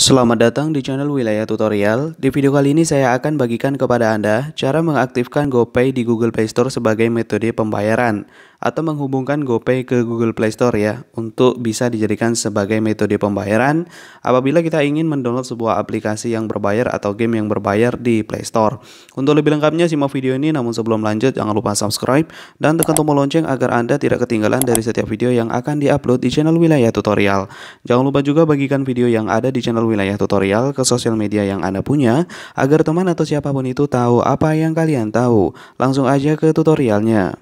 Selamat datang di channel Wilayah Tutorial. Di video kali ini saya akan bagikan kepada Anda cara mengaktifkan GoPay di Google Play Store sebagai metode pembayaran atau menghubungkan GoPay ke Google Play Store ya untuk bisa dijadikan sebagai metode pembayaran apabila kita ingin mendownload sebuah aplikasi yang berbayar atau game yang berbayar di Play Store. Untuk lebih lengkapnya simak video ini namun sebelum lanjut jangan lupa subscribe dan tekan tombol lonceng agar Anda tidak ketinggalan dari setiap video yang akan diupload di channel Wilayah Tutorial. Jangan lupa juga bagikan video yang ada di channel Wilayah Tutorial ke sosial media yang Anda punya agar teman atau siapapun itu tahu apa yang kalian tahu. Langsung aja ke tutorialnya.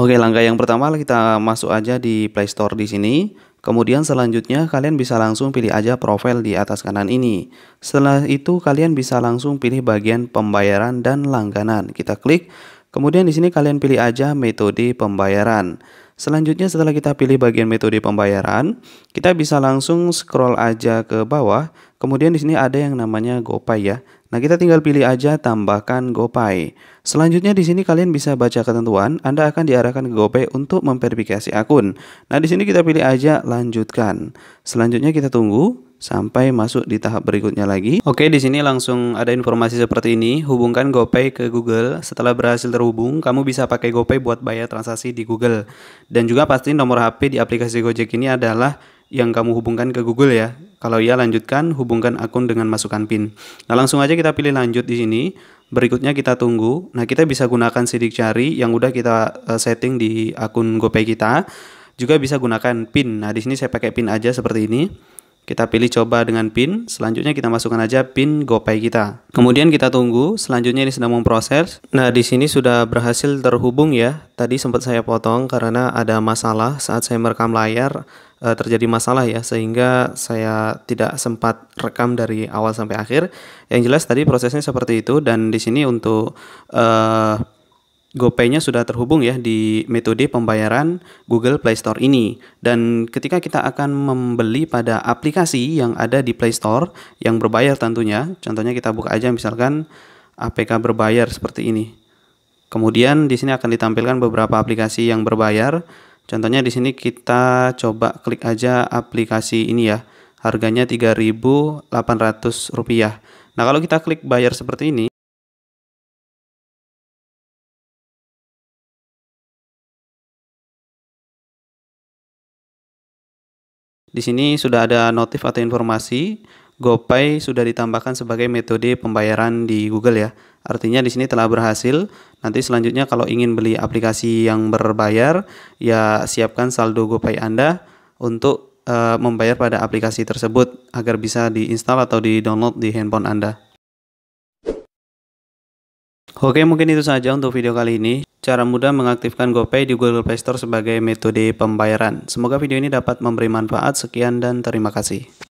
Oke, langkah yang pertama kita masuk aja di Play Store di sini. Kemudian selanjutnya kalian bisa langsung pilih aja profil di atas kanan ini. Setelah itu kalian bisa langsung pilih bagian pembayaran dan langganan. Kita klik. Kemudian di sini kalian pilih aja metode pembayaran. Selanjutnya setelah kita pilih bagian metode pembayaran, kita bisa langsung scroll aja ke bawah. Kemudian di sini ada yang namanya GoPay ya. Nah, kita tinggal pilih aja tambahkan GoPay. Selanjutnya di sini kalian bisa baca ketentuan, Anda akan diarahkan ke GoPay untuk memverifikasi akun. Nah, di sini kita pilih aja lanjutkan. Selanjutnya kita tunggu sampai masuk di tahap berikutnya lagi. Oke, di sini langsung ada informasi seperti ini. Hubungkan GoPay ke Google. Setelah berhasil terhubung, kamu bisa pakai GoPay buat bayar transaksi di Google. Dan juga pasti nomor HP di aplikasi Gojek ini adalah yang kamu hubungkan ke Google ya. Kalau iya lanjutkan, hubungkan akun dengan masukan PIN. Nah, langsung aja kita pilih lanjut di sini. Berikutnya kita tunggu. Nah, kita bisa gunakan sidik jari yang udah kita eh, setting di akun GoPay kita. Juga bisa gunakan PIN. Nah, di sini saya pakai PIN aja seperti ini. Kita pilih coba dengan pin, selanjutnya kita masukkan aja pin GoPay kita. Kemudian kita tunggu, selanjutnya ini sedang memproses. Nah, di sini sudah berhasil terhubung ya. Tadi sempat saya potong karena ada masalah saat saya merekam layar eh, terjadi masalah ya sehingga saya tidak sempat rekam dari awal sampai akhir. Yang jelas tadi prosesnya seperti itu dan di sini untuk uh, GoPay-nya sudah terhubung ya di metode pembayaran Google Play Store ini. Dan ketika kita akan membeli pada aplikasi yang ada di Play Store yang berbayar tentunya, contohnya kita buka aja misalkan APK berbayar seperti ini. Kemudian di sini akan ditampilkan beberapa aplikasi yang berbayar. Contohnya di sini kita coba klik aja aplikasi ini ya. Harganya Rp3.800. Nah, kalau kita klik bayar seperti ini, Di sini sudah ada notif atau informasi GoPay sudah ditambahkan sebagai metode pembayaran di Google ya. Artinya di sini telah berhasil. Nanti selanjutnya kalau ingin beli aplikasi yang berbayar, ya siapkan saldo GoPay Anda untuk uh, membayar pada aplikasi tersebut agar bisa diinstal atau di-download di handphone Anda. Oke mungkin itu saja untuk video kali ini. Cara mudah mengaktifkan GoPay di Google Play Store sebagai metode pembayaran. Semoga video ini dapat memberi manfaat. Sekian dan terima kasih.